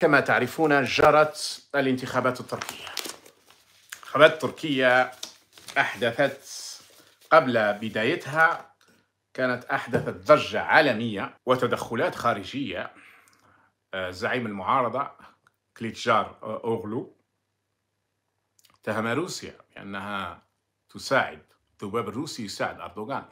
كما تعرفون جرت الانتخابات التركية انتخابات تركيا أحدثت قبل بدايتها كانت أحدثت ضجة عالمية وتدخلات خارجية آه، زعيم المعارضة كليتجار أوغلو اتهم روسيا بأنها تساعد الذباب الروسي يساعد أردوغان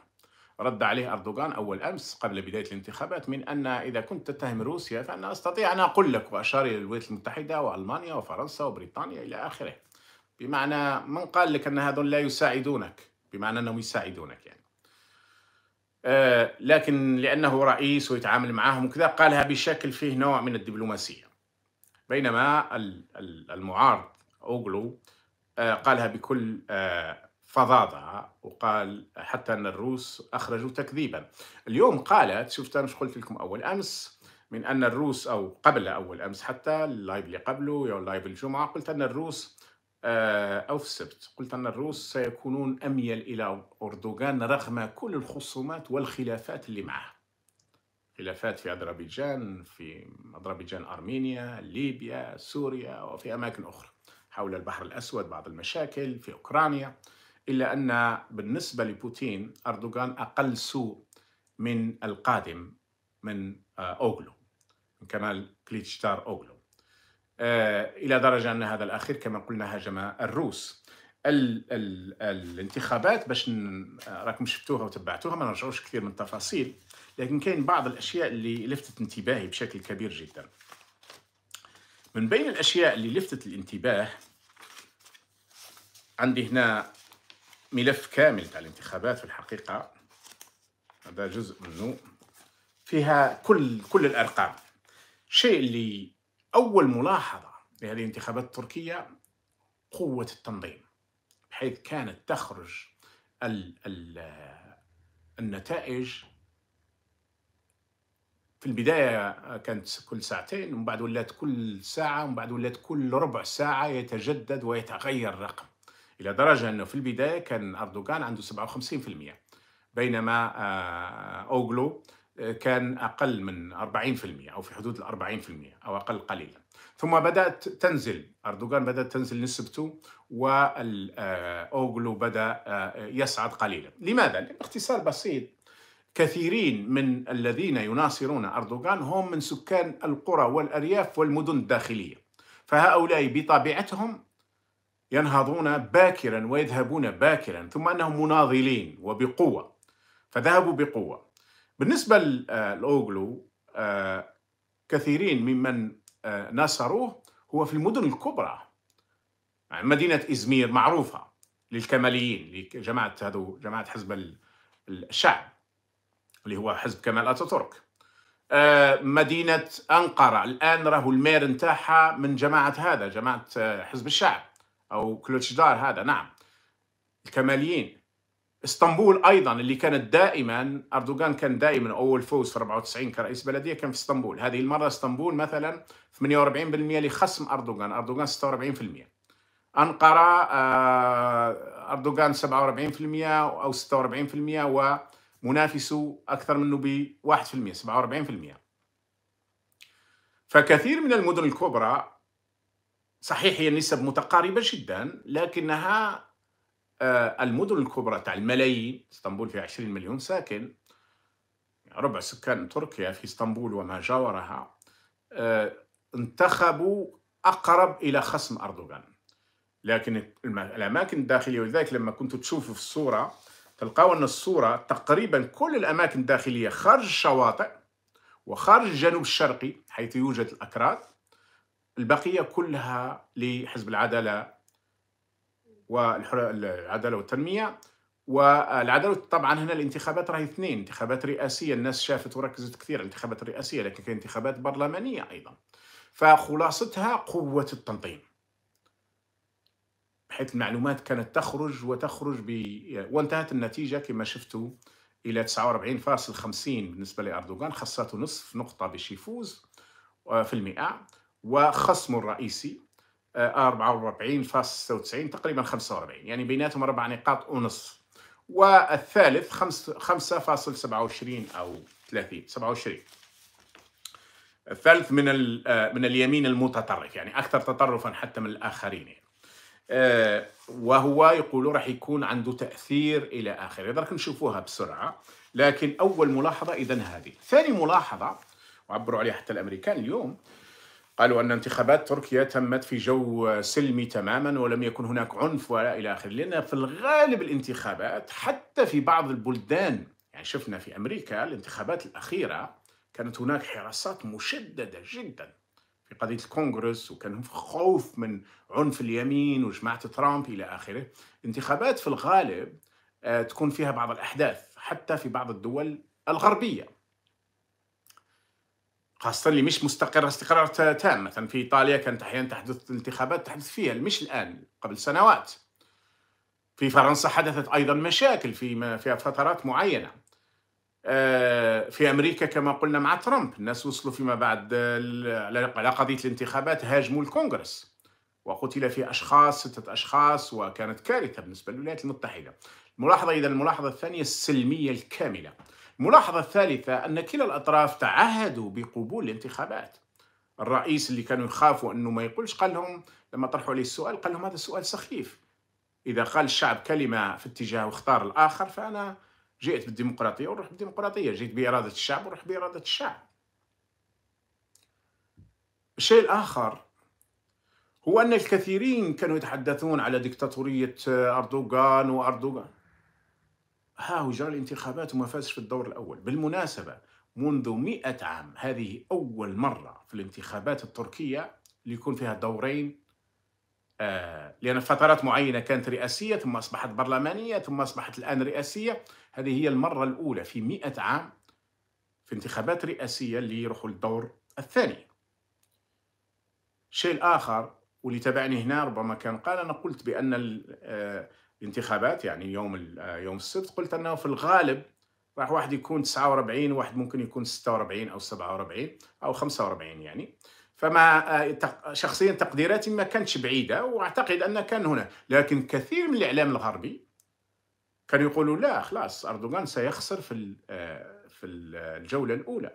رد عليه أردوغان أول أمس قبل بداية الانتخابات من أن إذا كنت تتهم روسيا فأنا أستطيع أن أقول لك وأشار إلى الولايات المتحدة وألمانيا وفرنسا وبريطانيا إلى آخره بمعنى من قال لك أن هذول لا يساعدونك بمعنى أنهم يساعدونك يعني آه، لكن لأنه رئيس ويتعامل معهم وكذا قالها بشكل فيه نوع من الدبلوماسية بينما المعارض أوغلو آه، قالها بكل آه، فظاظة وقال حتى أن الروس أخرجوا تكذيبا اليوم قالت شفت أنا قلت لكم أول أمس من أن الروس أو قبل أول أمس حتى اللايف اللي قبله أو لايف الجمعة قلت أن الروس آه، أو في السبت قلت أن الروس سيكونون أميل إلى أردوغان رغم كل الخصومات والخلافات اللي معه خلافات في أذربيجان في أذربيجان أرمينيا ليبيا سوريا وفي أماكن أخرى حول البحر الأسود بعض المشاكل في أوكرانيا إلا أن بالنسبة لبوتين أردوغان أقل سوء من القادم من آه، أوغلو من كمال كليتشتار أوغلو آه، إلى درجة أن هذا الأخير كما قلنا هاجم الروس الـ الـ الانتخابات باش آه، راكم شفتوها وتبعتوها ما نرجعوش كثير من التفاصيل لكن كاين بعض الاشياء اللي لفتت انتباهي بشكل كبير جدا من بين الاشياء اللي لفتت الانتباه عندي هنا ملف كامل تاع الانتخابات في الحقيقه هذا جزء منه فيها كل كل الارقام الشيء اللي اول ملاحظه لهذه الانتخابات التركيه قوه التنظيم بحيث كانت تخرج ال ال النتائج في البداية كانت كل ساعتين ومن بعد ولات كل ساعة ومن بعد ولات كل ربع ساعة يتجدد ويتغير الرقم الى درجه انه في البدايه كان اردوغان عنده 57% بينما آه، اوغلو آه، كان اقل من 40% او في حدود ال 40% او اقل قليلا ثم بدات تنزل اردوغان بدات تنزل نسبته واوغلو آه، بدا يصعد قليلا لماذا باختصار بسيط كثيرين من الذين يناصرون اردوغان هم من سكان القرى والارياف والمدن الداخليه فهؤلاء بطبيعتهم ينهضون باكرا ويذهبون باكرا ثم انهم مناضلين وبقوه فذهبوا بقوه بالنسبه آه، لاوغلو آه، كثيرين ممن آه، ناصروه هو في المدن الكبرى يعني مدينه ازمير معروفه للكماليين لجماعه هذو جماعه حزب الشعب اللي هو حزب كمال اتاتورك مدينة أنقرة الآن راهو المير نتاعها من جماعة هذا جماعة حزب الشعب او كلوتشدار هذا نعم الكماليين اسطنبول ايضا اللي كانت دائما اردوغان كان دائما اول فوز في 94 كرئيس بلديه كان في اسطنبول هذه المره اسطنبول مثلا 48% لخصم اردوغان اردوغان 46% انقره آه، اردوغان 47% او 46% ومنافسه اكثر منه ب 1% 47% فكثير من المدن الكبرى صحيح هي النسب متقاربة جدا لكنها آه، المدن الكبرى تاع الملايين اسطنبول فيها 20 مليون ساكن يعني ربع سكان تركيا في اسطنبول وما جاورها آه، انتخبوا أقرب إلى خصم أردوغان لكن الأماكن الداخلية ولذلك لما كنت تشوفوا في الصورة تلقاو أن الصورة تقريبا كل الأماكن الداخلية خارج الشواطئ وخارج الجنوب الشرقي حيث يوجد الأكراد البقية كلها لحزب العدالة والعدالة والتنمية والعدالة طبعا هنا الانتخابات راهي اثنين انتخابات رئاسية الناس شافت وركزت كثير على الانتخابات الرئاسية لكن كاين انتخابات برلمانية أيضا فخلاصتها قوة التنظيم بحيث المعلومات كانت تخرج وتخرج ب... وانتهت النتيجة كما شفتوا إلى 49.50 بالنسبة لأردوغان خصته نصف نقطة باش يفوز آه، في المئة وخصمه الرئيسي 44.96 آه، تقريبا 45 يعني بيناتهم أربع نقاط ونصف والثالث 5.27 أو 30 27 الثالث من آه، من اليمين المتطرف يعني أكثر تطرفا حتى من الآخرين يعني. وهو يقولوا راح يكون عنده تأثير إلى آخره درك نشوفوها بسرعة لكن أول ملاحظة إذا هذه ثاني ملاحظة وعبروا عليها حتى الأمريكان اليوم قالوا أن انتخابات تركيا تمت في جو سلمي تماما ولم يكن هناك عنف ولا إلى آخره لأن في الغالب الانتخابات حتى في بعض البلدان يعني شفنا في أمريكا الانتخابات الأخيرة كانت هناك حراسات مشددة جدا في قضية الكونغرس وكان في خوف من عنف اليمين وجماعة ترامب إلى آخره انتخابات في الغالب آه، تكون فيها بعض الأحداث حتى في بعض الدول الغربية خاصة اللي مش مستقرة استقرار تام مثلا في إيطاليا كانت أحيانا تحدث انتخابات تحدث فيها مش الآن قبل سنوات في فرنسا حدثت أيضا مشاكل في في فترات معينة آه، في أمريكا كما قلنا مع ترامب الناس وصلوا فيما بعد على قضية الانتخابات هاجموا الكونغرس وقتل فيه أشخاص ستة أشخاص وكانت كارثة بالنسبة للولايات المتحدة الملاحظة إذا الملاحظة الثانية السلمية الكاملة الملاحظة الثالثة أن كلا الأطراف تعهدوا بقبول الانتخابات الرئيس اللي كانوا يخافوا أنه ما يقولش قال لهم لما طرحوا عليه السؤال قال لهم هذا سؤال سخيف إذا قال الشعب كلمة في اتجاه واختار الآخر فأنا جئت بالديمقراطية ونروح بالديمقراطية جئت بإرادة الشعب ونروح بإرادة الشعب الشيء الآخر هو أن الكثيرين كانوا يتحدثون على ديكتاتورية أردوغان وأردوغان ها هو جرى الانتخابات وما فازش في الدور الأول بالمناسبة منذ مئة عام هذه أول مرة في الانتخابات التركية اللي يكون فيها دورين آه لأن فترات معينة كانت رئاسية ثم أصبحت برلمانية ثم أصبحت الآن رئاسية هذه هي المرة الأولى في مئة عام في انتخابات رئاسية اللي يروحوا للدور الثاني شيء اخر واللي تابعني هنا ربما كان قال أنا قلت بأن الانتخابات يعني يوم آه، يوم السبت قلت انه في الغالب راح واحد يكون 49 وواحد ممكن يكون 46 او 47 او 45 يعني فما آه، شخصيا تقديراتي ما كانتش بعيده واعتقد ان كان هنا لكن كثير من الاعلام الغربي كانوا يقولوا لا خلاص اردوغان سيخسر في آه، في الجوله الاولى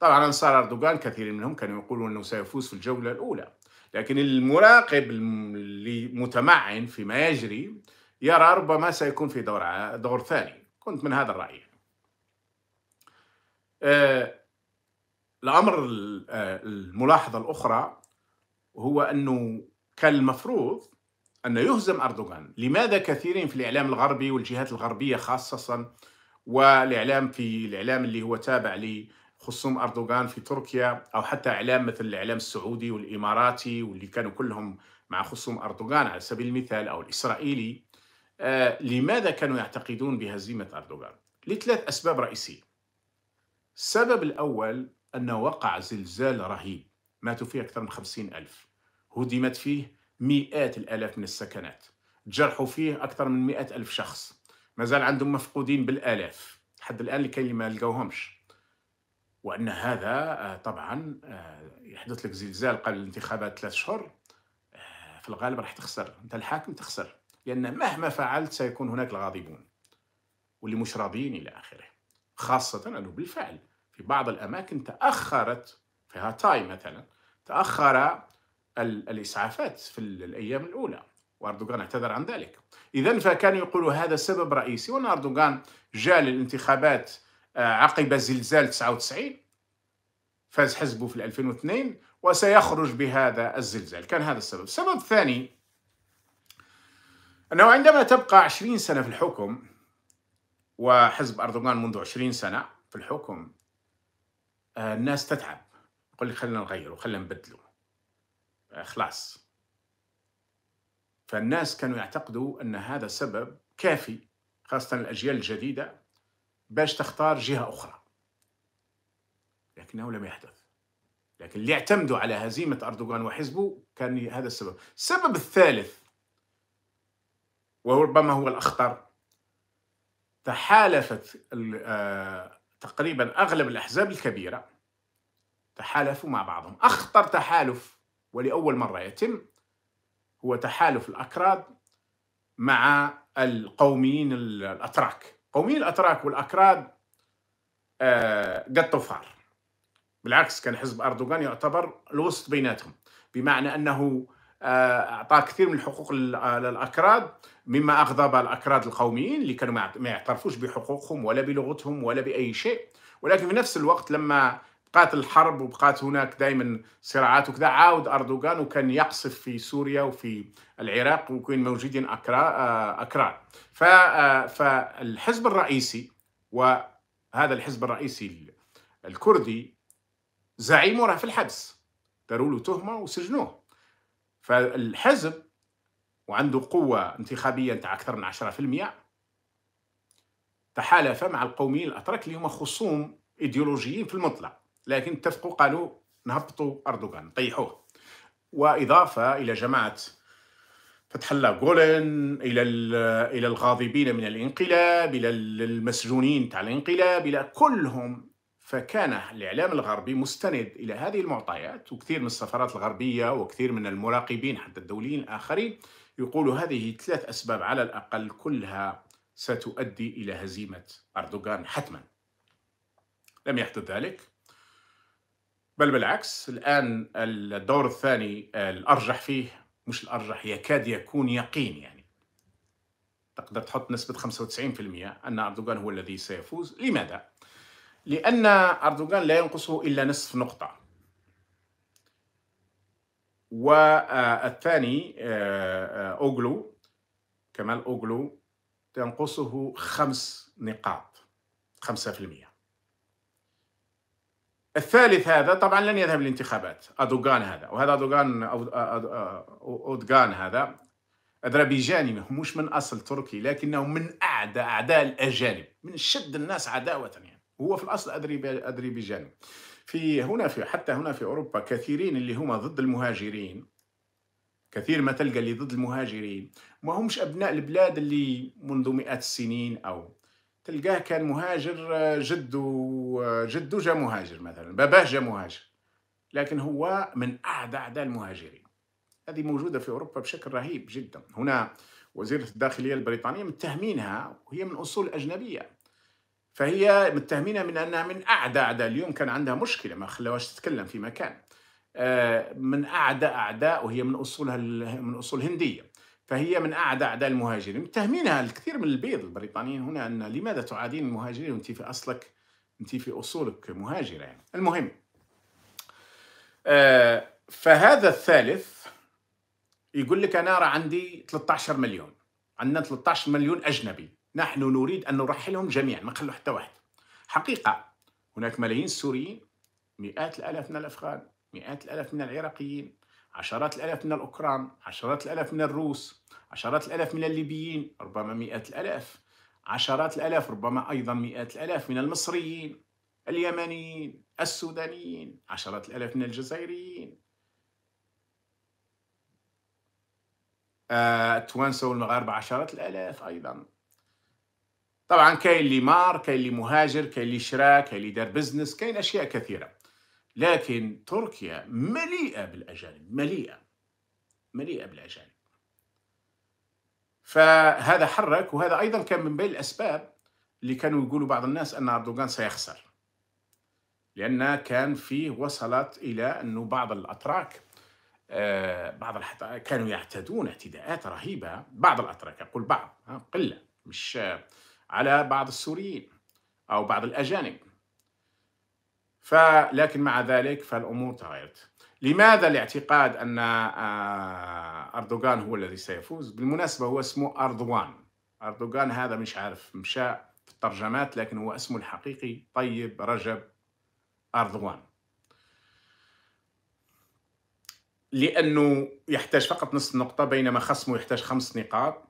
طبعا انصار اردوغان كثير منهم كانوا يقولون انه سيفوز في الجوله الاولى لكن المراقب اللي متمعن فيما يجري يرى ربما سيكون في دور دور ثاني كنت من هذا الرأي آه، الأمر آه، الملاحظة الأخرى هو أنه كان المفروض أن يهزم أردوغان لماذا كثيرين في الإعلام الغربي والجهات الغربية خاصة والإعلام في الإعلام اللي هو تابع لي خصوم أردوغان في تركيا أو حتى إعلام مثل الإعلام السعودي والإماراتي واللي كانوا كلهم مع خصوم أردوغان على سبيل المثال أو الإسرائيلي آه لماذا كانوا يعتقدون بهزيمة أردوغان؟ لثلاث أسباب رئيسية السبب الأول أنه وقع زلزال رهيب ماتوا فيه أكثر من خمسين ألف هدمت فيه مئات الآلاف من السكنات جرحوا فيه أكثر من مئة ألف شخص ما زال عندهم مفقودين بالآلاف حد الآن اللي كاين اللي ما لقاوهمش وأن هذا آه، طبعا آه، يحدث لك زلزال قبل الانتخابات ثلاث شهور آه، في الغالب راح تخسر أنت الحاكم تخسر لأن مهما فعلت سيكون هناك الغاضبون واللي مش راضيين إلى آخره خاصة أنه بالفعل في بعض الأماكن تأخرت في هاتاي مثلا تأخر الإسعافات في الأيام الأولى واردوغان اعتذر عن ذلك اذا فكان يقول هذا سبب رئيسي وان اردوغان جاء للانتخابات آه، عقب زلزال 99 فاز حزبه في 2002 وسيخرج بهذا الزلزال كان هذا السبب السبب الثاني أنه عندما تبقى 20 سنة في الحكم وحزب أردوغان منذ 20 سنة في الحكم آه، الناس تتعب يقول لي خلينا نغيره خلينا نبدله آه، خلاص فالناس كانوا يعتقدوا أن هذا سبب كافي خاصة الأجيال الجديدة باش تختار جهة أخرى لكنه لم يحدث لكن اللي اعتمدوا على هزيمة أردوغان وحزبه كان هذا السبب السبب الثالث وربما هو الأخطر تحالفت آه، تقريبا أغلب الأحزاب الكبيرة تحالفوا مع بعضهم أخطر تحالف ولأول مرة يتم هو تحالف الأكراد مع القوميين الأتراك قومي الأتراك والأكراد آه، قد طفار بالعكس كان حزب أردوغان يعتبر الوسط بيناتهم بمعنى أنه آه، أعطى كثير من الحقوق للأكراد مما أغضب الأكراد القوميين اللي كانوا ما يعترفوش بحقوقهم ولا بلغتهم ولا بأي شيء ولكن في نفس الوقت لما بقات الحرب وبقات هناك دائما صراعات وكذا عاود اردوغان وكان يقصف في سوريا وفي العراق وكان موجودين اكراد آه، آه، فالحزب الرئيسي وهذا الحزب الرئيسي الكردي زعيمه راه في الحبس داروا له تهمه وسجنوه فالحزب وعنده قوه انتخابيه نتاع اكثر من 10% تحالف مع القوميين الاتراك اللي هما خصوم ايديولوجيين في المطلق لكن اتفقوا قالوا نهبطوا أردوغان طيحوه وإضافة إلى جماعة فتح الله غولن إلى إلى الغاضبين من الانقلاب إلى المسجونين تاع الانقلاب إلى كلهم فكان الإعلام الغربي مستند إلى هذه المعطيات وكثير من السفارات الغربية وكثير من المراقبين حتى الدوليين الآخرين يقولوا هذه ثلاث أسباب على الأقل كلها ستؤدي إلى هزيمة أردوغان حتما لم يحدث ذلك بل بالعكس الآن الدور الثاني الأرجح فيه مش الأرجح يكاد يكون يقين يعني تقدر تحط نسبة 95% أن أردوغان هو الذي سيفوز لماذا؟ لأن أردوغان لا ينقصه إلا نصف نقطة والثاني آه، آه، أوغلو كمال أوغلو تنقصه خمس نقاط 5% الثالث هذا طبعا لن يذهب للانتخابات أدوغان هذا وهذا أدوغان أو أدوغان هذا أذربيجاني مش من أصل تركي لكنه من أعدى أعداء الأجانب من شد الناس عداوة يعني هو في الأصل أذربيجاني في هنا في حتى هنا في أوروبا كثيرين اللي هما ضد المهاجرين كثير ما تلقى اللي ضد المهاجرين ما همش أبناء البلاد اللي منذ مئات السنين أو تلقاه كان مهاجر جدو آه، جدو آه، جا مهاجر مثلا باباه جا مهاجر لكن هو من اعدى اعداء المهاجرين هذه موجوده في اوروبا بشكل رهيب جدا هنا وزيره الداخليه البريطانيه متهمينها وهي من اصول اجنبيه فهي متهمينها من انها من اعدى اعداء اليوم كان عندها مشكله ما خلاوهاش تتكلم في مكان آه، من اعدى اعداء وهي من اصولها من اصول هنديه فهي من اعدى اعداء المهاجرين متهمينها الكثير من البيض البريطانيين هنا ان لماذا تعادين المهاجرين وانت في اصلك انت في اصولك مهاجره يعني المهم آه، فهذا الثالث يقول لك انا راه عندي 13 مليون عندنا 13 مليون اجنبي نحن نريد ان نرحلهم جميعا ما نخلوا حتى واحد حقيقه هناك ملايين السوريين مئات الالاف من الافغان مئات الالاف من العراقيين عشرات الالاف من الاوكران عشرات الالاف من الروس عشرات الآلاف من الليبيين ربما مئات الآلاف عشرات الآلاف ربما أيضا مئات الآلاف من المصريين اليمنيين السودانيين عشرات الآلاف من الجزائريين التوانسه آه، والمغاربه عشرات الالاف ايضا طبعا كاين اللي مار كاين اللي مهاجر كاين اللي شرا كاين اللي دار بزنس كاين اشياء كثيره لكن تركيا مليئه بالاجانب مليئه مليئه بالاجانب فهذا حرك وهذا ايضا كان من بين الاسباب اللي كانوا يقولوا بعض الناس ان اردوغان سيخسر لان كان فيه وصلت الى انه بعض الاتراك آه، بعض كانوا يعتدون اعتداءات رهيبه بعض الاتراك اقول بعض قله مش على بعض السوريين او بعض الاجانب فلكن مع ذلك فالامور تغيرت لماذا الاعتقاد أن آه، أردوغان هو الذي سيفوز؟ بالمناسبة هو اسمه أردوان أردوغان هذا مش عارف مشى في الترجمات لكن هو اسمه الحقيقي طيب رجب أردوان لأنه يحتاج فقط نصف نقطة بينما خصمه يحتاج خمس نقاط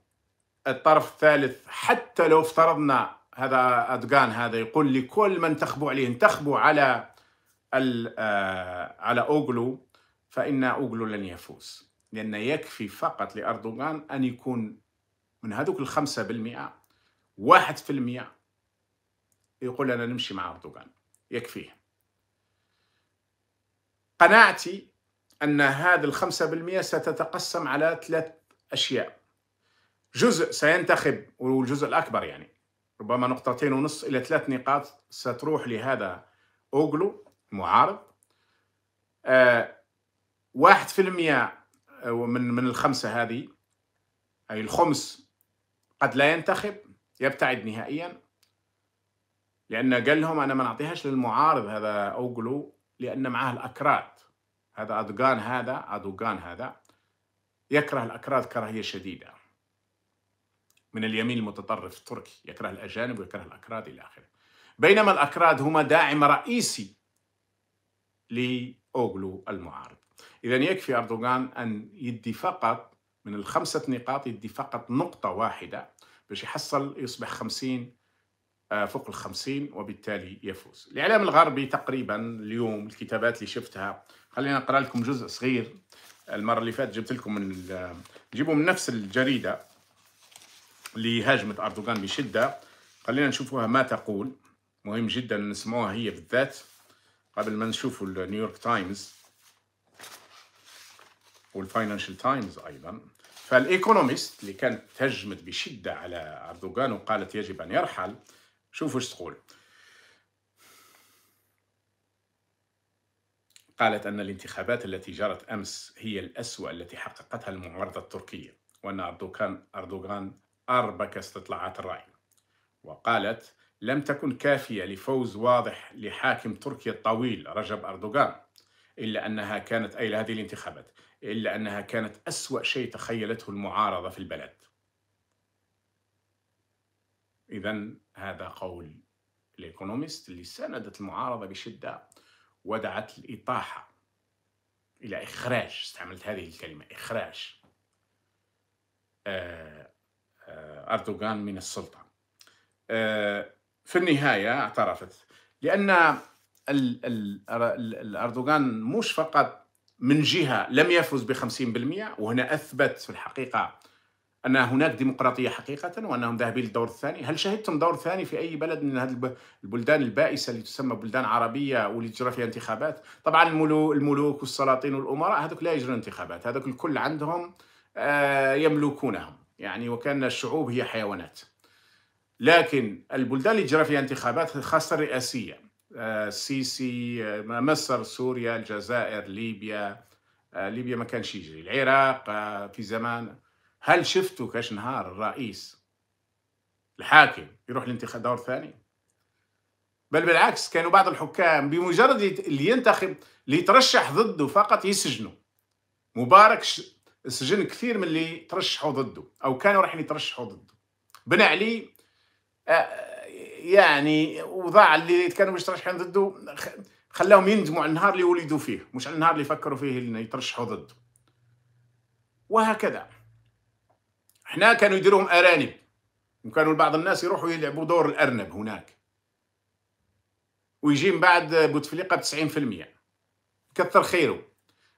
الطرف الثالث حتى لو افترضنا هذا أردوغان هذا يقول لكل من تخبو عليه انتخبوا على آه، على أوغلو فإن أوغلو لن يفوز لأن يكفي فقط لأردوغان أن يكون من هذوك الخمسة بالمئة واحد في المئة يقول أنا نمشي مع أردوغان يكفيه قناعتي أن هذا الخمسة بالمئة ستتقسم على ثلاث أشياء جزء سينتخب والجزء الأكبر يعني ربما نقطتين ونص إلى ثلاث نقاط ستروح لهذا أوغلو معارض آه، واحد في المئة آه، من من الخمسة هذه أي الخمس قد لا ينتخب يبتعد نهائيا لأن قال لهم أنا ما نعطيهاش للمعارض هذا أوغلو لأن معاه الأكراد هذا أدوغان هذا أدوغان هذا يكره الأكراد كراهية شديدة من اليمين المتطرف التركي يكره الأجانب ويكره الأكراد إلى آخره بينما الأكراد هما داعم رئيسي لأوغلو المعارض إذا يكفي أردوغان أن يدي فقط من الخمسة نقاط يدي فقط نقطة واحدة باش يحصل يصبح خمسين آه، فوق الخمسين وبالتالي يفوز الإعلام الغربي تقريبا اليوم الكتابات اللي شفتها خلينا نقرأ لكم جزء صغير المرة اللي فاتت جبت لكم من جيبوا من نفس الجريدة اللي هاجمت أردوغان بشدة خلينا نشوفوها ما تقول مهم جدا نسمعوها هي بالذات قبل ما نشوفوا النيويورك تايمز والفاينانشال تايمز ايضا فالايكونوميست اللي كانت تهجمت بشده على اردوغان وقالت يجب ان يرحل شوفوا ايش تقول قالت ان الانتخابات التي جرت امس هي الاسوا التي حققتها المعارضه التركيه وان اردوغان اردوغان اربك استطلاعات الراي وقالت لم تكن كافية لفوز واضح لحاكم تركيا الطويل رجب أردوغان إلا أنها كانت أي هذه الانتخابات إلا أنها كانت أسوأ شيء تخيلته المعارضة في البلد إذا هذا قول الإيكونوميست اللي ساندت المعارضة بشدة ودعت الإطاحة إلى إخراج استعملت هذه الكلمة إخراج آه، آه، أردوغان من السلطة آه، في النهاية اعترفت لأن الأردوغان مش فقط من جهة لم يفز ب 50% وهنا أثبت في الحقيقة أن هناك ديمقراطية حقيقة وأنهم ذاهبين للدور الثاني هل شهدتم دور ثاني في أي بلد من هذه البلدان البائسة اللي تسمى بلدان عربية واللي تجرى فيها انتخابات طبعا الملوك والسلاطين والأمراء هذوك لا يجرون انتخابات هذوك الكل عندهم آه، يملكونهم يعني وكأن الشعوب هي حيوانات لكن البلدان اللي جرى فيها انتخابات خاصة الرئاسية السيسي آه، آه، مصر سوريا الجزائر ليبيا آه، ليبيا ما كانش يجري العراق في زمان هل شفتوا كاش نهار الرئيس الحاكم يروح لانتخاب دور ثاني بل بالعكس كانوا بعض الحكام بمجرد اللي ينتخب اللي يترشح ضده فقط يسجنوا مبارك سجن كثير من اللي ترشحوا ضده او كانوا رايحين يترشحوا ضده بن علي آه، يعني وضاع اللي كانوا يترشحون ضده خلاهم يندموا على النهار اللي ولدوا فيه مش على النهار اللي فكروا فيه اللي يترشحوا ضده وهكذا احنا كانوا يديروهم ارانب وكانوا بعض الناس يروحوا يلعبوا دور الارنب هناك ويجي من بعد بوتفليقه في 90% كثر خيره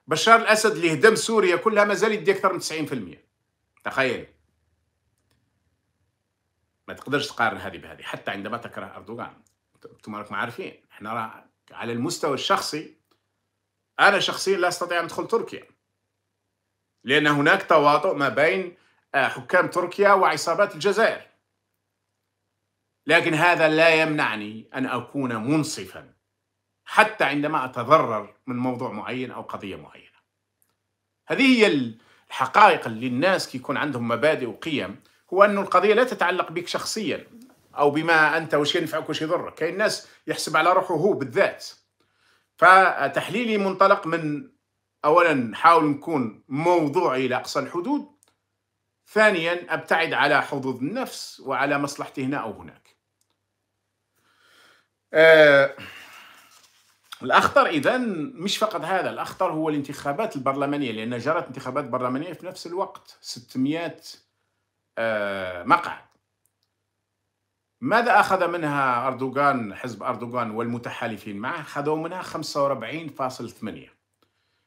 بشار الاسد اللي هدم سوريا كلها مازال يدي اكثر من 90% تخيل ما تقدرش تقارن هذه بهذه حتى عندما تكره أردوغان انتم راكم عارفين احنا را على المستوى الشخصي أنا شخصيا لا أستطيع أن أدخل تركيا لأن هناك تواطؤ ما بين آه، حكام تركيا وعصابات الجزائر لكن هذا لا يمنعني أن أكون منصفا حتى عندما أتضرر من موضوع معين أو قضية معينة هذه هي الحقائق اللي الناس كيكون عندهم مبادئ وقيم هو أن القضية لا تتعلق بك شخصيا أو بما أنت وش ينفعك وش يضرك كاين الناس يحسب على روحه هو بالذات فتحليلي منطلق من أولا نحاول نكون موضوعي إلى أقصى الحدود ثانيا أبتعد على حظوظ النفس وعلى مصلحتي هنا أو هناك آه الأخطر إذا مش فقط هذا الأخطر هو الانتخابات البرلمانية لأن جرت انتخابات برلمانية في نفس الوقت 600 آه، مقعد ماذا أخذ منها أردوغان حزب أردوغان والمتحالفين معه أخذوا منها 45.8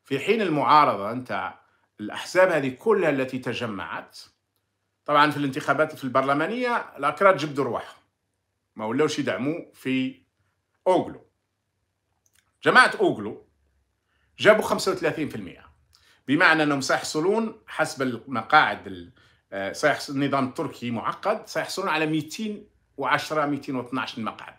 في حين المعارضة أنت الأحزاب هذه كلها التي تجمعت طبعا في الانتخابات في البرلمانية الأكراد جبدوا رواحهم ما ولاوش يدعموا في أوغلو جماعة أوغلو جابوا 35% بمعنى أنهم سيحصلون حسب المقاعد آه، سيحصل النظام التركي معقد سيحصلون على 210 212 مقعد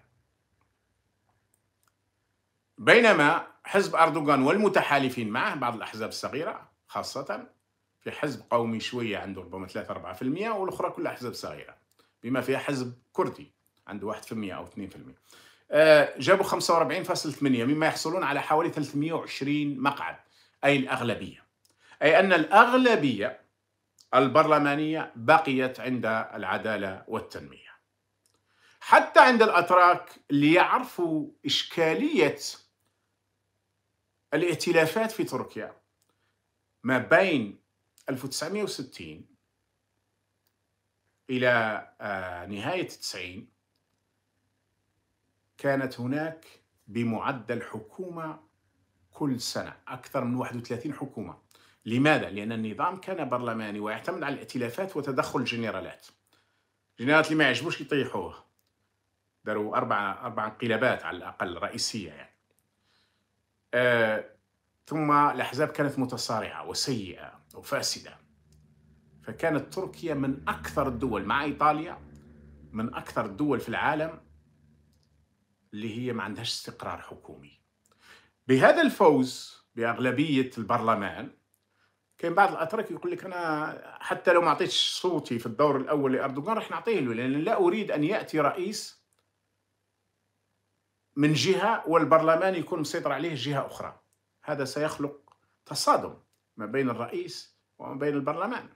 بينما حزب أردوغان والمتحالفين معه بعض الأحزاب الصغيرة خاصة في حزب قومي شوية عنده ربما 3 4% والأخرى كلها أحزاب صغيرة بما فيها حزب كردي عنده 1% أو 2% آه، جابوا 45.8 مما يحصلون على حوالي 320 مقعد أي الأغلبية أي أن الأغلبية البرلمانية بقيت عند العدالة والتنمية حتى عند الأتراك ليعرفوا إشكالية الائتلافات في تركيا ما بين 1960 إلى آه، نهاية 90 كانت هناك بمعدل حكومة كل سنة أكثر من 31 حكومة لماذا؟ لأن النظام كان برلماني ويعتمد على الائتلافات وتدخل الجنرالات الجنرالات اللي ما يعجبوش يطيحوه داروا أربعة أربع انقلابات على الأقل رئيسية يعني آه ثم الأحزاب كانت متصارعة وسيئة وفاسدة فكانت تركيا من أكثر الدول مع إيطاليا من أكثر الدول في العالم اللي هي ما عندهاش استقرار حكومي بهذا الفوز بأغلبية البرلمان كاين بعض الاتراك يقول لك انا حتى لو ما اعطيتش صوتي في الدور الاول لاردوغان راح نعطيه له لان لا اريد ان ياتي رئيس من جهه والبرلمان يكون مسيطر عليه جهه اخرى هذا سيخلق تصادم ما بين الرئيس وما بين البرلمان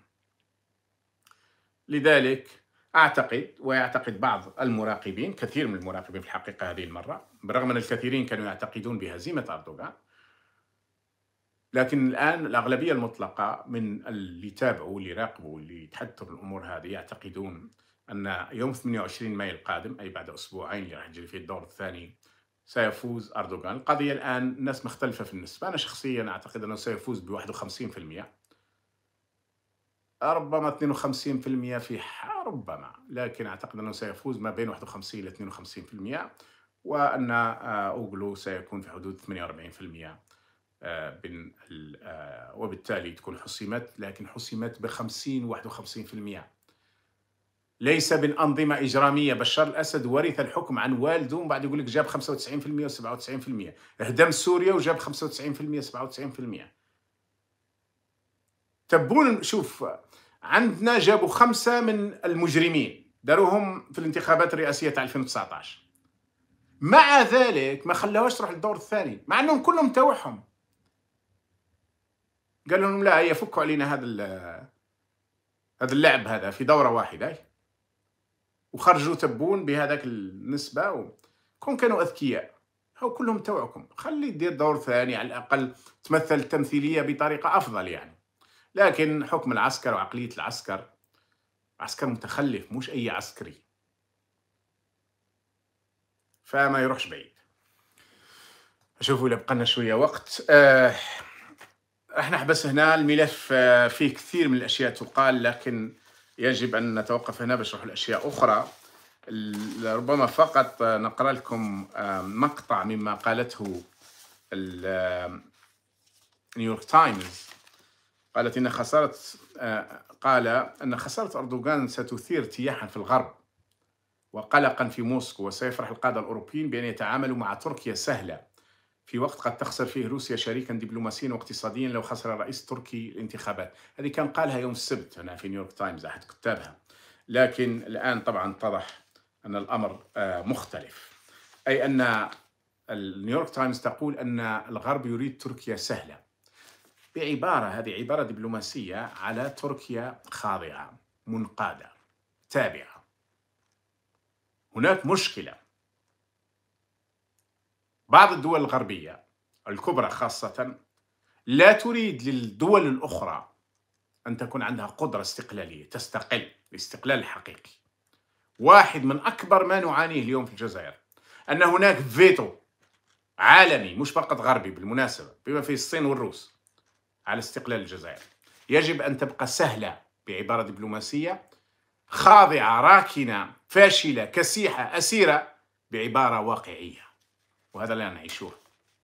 لذلك اعتقد ويعتقد بعض المراقبين كثير من المراقبين في الحقيقه هذه المره بالرغم ان الكثيرين كانوا يعتقدون بهزيمه اردوغان لكن الان الاغلبيه المطلقه من اللي يتابعوا واللي يراقبوا واللي يتحدثوا بالامور هذه يعتقدون ان يوم 28 مايو القادم اي بعد اسبوعين اللي راح يجري فيه الدور الثاني سيفوز اردوغان، القضيه الان الناس مختلفه في النسبه، انا شخصيا اعتقد انه سيفوز ب 51% ربما 52% في ربما لكن اعتقد انه سيفوز ما بين 51 الى 52% وان آه، اوغلو سيكون في حدود 48% آه، آه، وبالتالي تكون حسمت لكن حسمت ب 50 51% ليس من أنظمة إجرامية بشار الأسد ورث الحكم عن والده ومن بعد يقول لك جاب 95% و97% اهدم سوريا وجاب 95% 97% تبون شوف عندنا جابوا خمسة من المجرمين داروهم في الانتخابات الرئاسية تاع 2019 مع ذلك ما خلاوهاش تروح للدور الثاني مع أنهم كلهم توعهم قال لهم لا هي فكوا علينا هذا هذا اللعب هذا في دوره واحده وخرجوا تبون بهذاك النسبه كون كانوا اذكياء هو كلهم توعكم خلي دير دور ثاني على الاقل تمثل التمثيليه بطريقه افضل يعني لكن حكم العسكر وعقليه العسكر عسكر متخلف مش اي عسكري فما يروحش بعيد اشوفوا الا شويه وقت آه راح نحبس هنا الملف آه، فيه كثير من الأشياء تقال لكن يجب أن نتوقف هنا بشرح الأشياء أخرى ربما فقط آه، نقرأ لكم آه، مقطع مما قالته نيويورك تايمز قالت إن خسارة قال أن خسارة أردوغان ستثير ارتياحا في الغرب وقلقا في موسكو وسيفرح القادة الأوروبيين بأن يتعاملوا مع تركيا سهلة في وقت قد تخسر فيه روسيا شريكا دبلوماسيا واقتصاديا لو خسر الرئيس التركي الانتخابات هذه كان قالها يوم السبت هنا في نيويورك تايمز أحد كتابها لكن الآن طبعا اتضح أن الأمر آه، مختلف أي أن النيويورك تايمز تقول أن الغرب يريد تركيا سهلة بعبارة هذه عبارة دبلوماسية على تركيا خاضعة منقادة تابعة هناك مشكلة بعض الدول الغربية الكبرى خاصة لا تريد للدول الأخرى أن تكون عندها قدرة استقلالية تستقل الاستقلال الحقيقي واحد من أكبر ما نعانيه اليوم في الجزائر أن هناك فيتو عالمي مش فقط غربي بالمناسبة بما فيه الصين والروس على استقلال الجزائر يجب أن تبقى سهلة بعبارة دبلوماسية خاضعة راكنة فاشلة كسيحة أسيرة بعبارة واقعية وهذا اللي نعيشوه